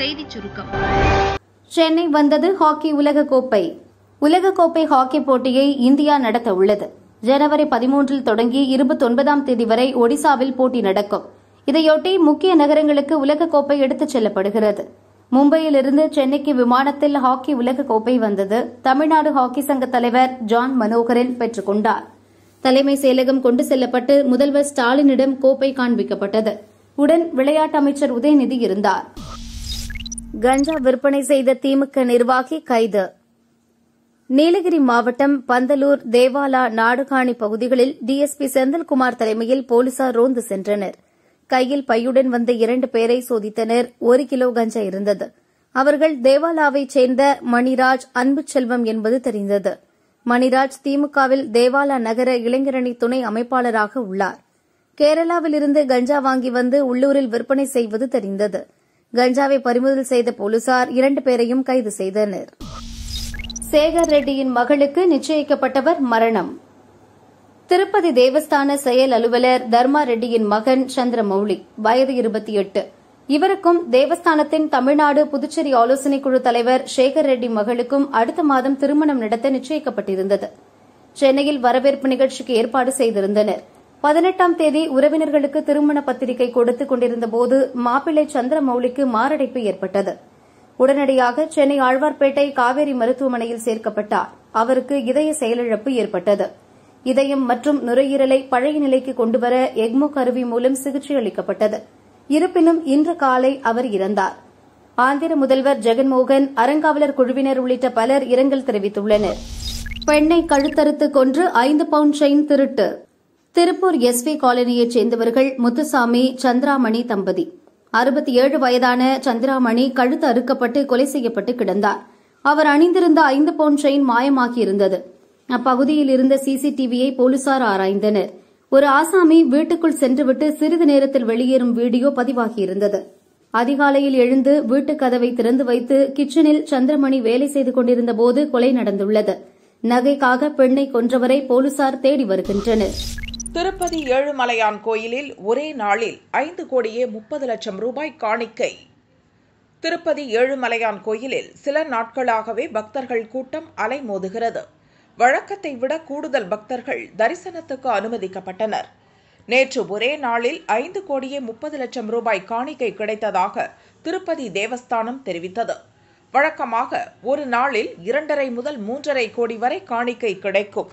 செய்தி சுருக்கம் சென்னை வந்தது ஹாக்கி உலகக்கோப்பை உலகக்கோப்பை ஹாக்கி போட்டியை இந்தியா நடத்த உள்ளது ஜனவரி பதிமூன்றில் தொடங்கி இருபத்தொன்பதாம் தேதி வரை ஒடிசாவில் போட்டி நடக்கும் இதையொட்டி முக்கிய நகரங்களுக்கு உலகக்கோப்பை எடுத்துச் செல்லப்படுகிறது மும்பையிலிருந்து சென்னைக்கு விமானத்தில் ஹாக்கி உலகக்கோப்பை வந்தது தமிழ்நாடு ஹாக்கி சங்க தலைவர் ஜான் மனோகரன் பெற்றுக் கொண்டார் தலைமை செயலகம் கொண்டு செல்லப்பட்டு முதல்வர் ஸ்டாலினிடம் கோப்பை காண்பிக்கப்பட்டது உடன் விளையாட்டு அமைச்சர் உதயநிதி இருந்தார் கஞ்சா விற்பனை செய்த திமுக நிர்வாகி கைது நீலகிரி மாவட்டம் பந்தலூர் தேவாலா நாடுகாணி பகுதிகளில் டிஎஸ்பி செந்தில்குமார் தலைமையில் போலீசார் ரோந்து சென்றனர் கையில் பையுடன் வந்த இரண்டு பேரை சோதித்தனர் ஒரு கிலோ கஞ்சா இருந்தது அவர்கள் தேவாலாவைச் சேர்ந்த மணிராஜ் அன்புச்செல்வம் என்பது தெரிந்தது மணிராஜ் திமுகவில் தேவாலா நகர இளைஞரணி துணை அமைப்பாளராக உள்ளார் கேரளாவிலிருந்து கஞ்சா வாங்கி வந்து உள்ளூரில் விற்பனை செய்வது தெரிந்தது கஞ்சாவை பறிமுதல் செய்த போலீசார் இரண்டு பேரையும் கைது செய்தனர் சேகர் ரெட்டியின் மகளுக்கு நிச்சயிக்கப்பட்டவர் மரணம் திருப்பதி தேவஸ்தான செயல் அலுவலர் தர்மா ரெட்டியின் மகன் சந்திரமௌலி வயது இருபத்தி எட்டு இவருக்கும் தேவஸ்தானத்தின் தமிழ்நாடு புதுச்சேரி ஆலோசனைக் குழு தலைவர் சேகர் ரெட்டி மகளுக்கும் அடுத்த மாதம் திருமணம் நடத்த நிச்சயிக்கப்பட்டிருந்தது சென்னையில் வரவேற்பு நிகழ்ச்சிக்கு ஏற்பாடு செய்திருந்தனா் பதினெட்டாம் தேதி உறவினர்களுக்கு திருமண பத்திரிகை கொடுத்துக் கொண்டிருந்தபோது மாப்பிள்ளை சந்திரமௌலிக்கு மாரடைப்பு ஏற்பட்டது உடனடியாக சென்னை ஆழ்வார்பேட்டை காவேரி மருத்துவமனையில் சேர்க்கப்பட்டார் அவருக்கு இதய செயலிழப்பு ஏற்பட்டது இதயம் மற்றும் நுரையீரலை பழைய நிலைக்கு கொண்டுவர எக்மோ கருவி மூலம் சிகிச்சை அளிக்கப்பட்டது இருப்பினும் இன்று காலை அவர் இறந்தார் ஆந்திர முதல்வர் ஜெகன்மோகன் அறங்காவலர் குழுவினர் உள்ளிட்ட பலர் இரங்கல் தெரிவித்துள்ளனர் பெண்ணை கழுத்தறுத்து கொன்று ஐந்து பவுண்ட் செயின் திருட்டு திருப்பூர் எஸ் வி காலனியைச் சேர்ந்தவர்கள் முத்துசாமி சந்திராமணி தம்பதி அறுபத்தி ஏழு வயதான சந்திராமணி கழுத்து அறுக்கப்பட்டு கொலை செய்யப்பட்டு கிடந்தார் அவர் அணிந்திருந்த ஐந்து பவுன் செயின் மாயமாகியிருந்தது அப்பகுதியில் இருந்த சிசிடிவியை போலீசார் ஆராய்ந்தனர் ஒரு ஆசாமி வீட்டுக்குள் சென்றுவிட்டு சிறிது நேரத்தில் வெளியேறும் வீடியோ பதிவாகியிருந்தது அதிகாலையில் எழுந்து வீட்டு கதவை திறந்து வைத்து கிச்சனில் சந்திரமணி வேலை செய்து கொண்டிருந்த போது கொலை நடந்துள்ளது நகைக்காக பெண்ணை கொன்றவரை போலீசார் தேடி வருகின்றனர் திருப்பதி ஏழுமலையான் கோயிலில் ஒரே நாளில் ஐந்து கோடியே முப்பது லட்சம் ரூபாய் காணிக்கை திருப்பதி ஏழுமலையான் கோயிலில் சில நாட்களாகவே பக்தர்கள் கூட்டம் அலைமோதுகிறது வழக்கத்தை விட கூடுதல் பக்தர்கள் தரிசனத்துக்கு அனுமதிக்கப்பட்டனர் நேற்று ஒரே நாளில் ஐந்து கோடியே முப்பது லட்சம் ரூபாய் காணிக்கை கிடைத்ததாக திருப்பதி தேவஸ்தானம் தெரிவித்தது வழக்கமாக ஒரு நாளில் இரண்டரை முதல் மூன்றரை கோடி வரை காணிக்கை கிடைக்கும்